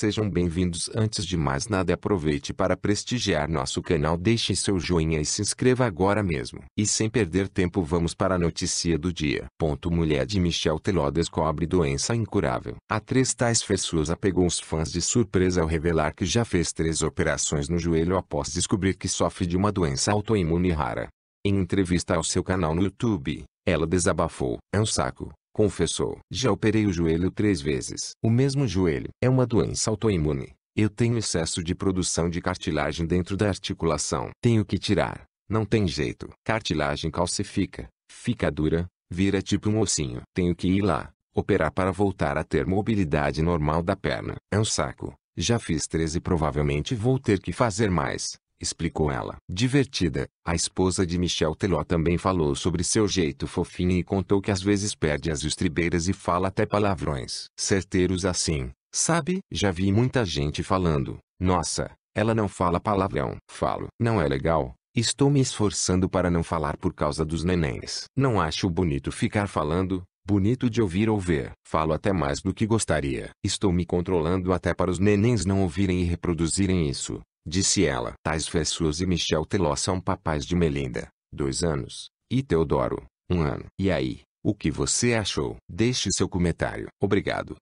Sejam bem-vindos. Antes de mais nada, aproveite para prestigiar nosso canal. Deixe seu joinha e se inscreva agora mesmo. E sem perder tempo, vamos para a notícia do dia. Ponto mulher de Michel Teló descobre doença incurável. A atriz Tais Fessusa pegou os fãs de surpresa ao revelar que já fez três operações no joelho após descobrir que sofre de uma doença autoimune rara. Em entrevista ao seu canal no YouTube, ela desabafou: É um saco confessou. Já operei o joelho três vezes. O mesmo joelho. É uma doença autoimune. Eu tenho excesso de produção de cartilagem dentro da articulação. Tenho que tirar. Não tem jeito. Cartilagem calcifica. Fica dura. Vira tipo um ossinho. Tenho que ir lá. Operar para voltar a ter mobilidade normal da perna. É um saco. Já fiz 13 e provavelmente vou ter que fazer mais explicou ela. Divertida, a esposa de Michel Teló também falou sobre seu jeito fofinho e contou que às vezes perde as estribeiras e fala até palavrões. Certeiros assim, sabe? Já vi muita gente falando, nossa, ela não fala palavrão. Falo, não é legal. Estou me esforçando para não falar por causa dos nenéns. Não acho bonito ficar falando, bonito de ouvir ou ver. Falo até mais do que gostaria. Estou me controlando até para os nenéns não ouvirem e reproduzirem isso disse ela. Tais Fessus e Michel Teló são papais de Melinda, dois anos, e Teodoro, um ano. E aí, o que você achou? Deixe seu comentário. Obrigado.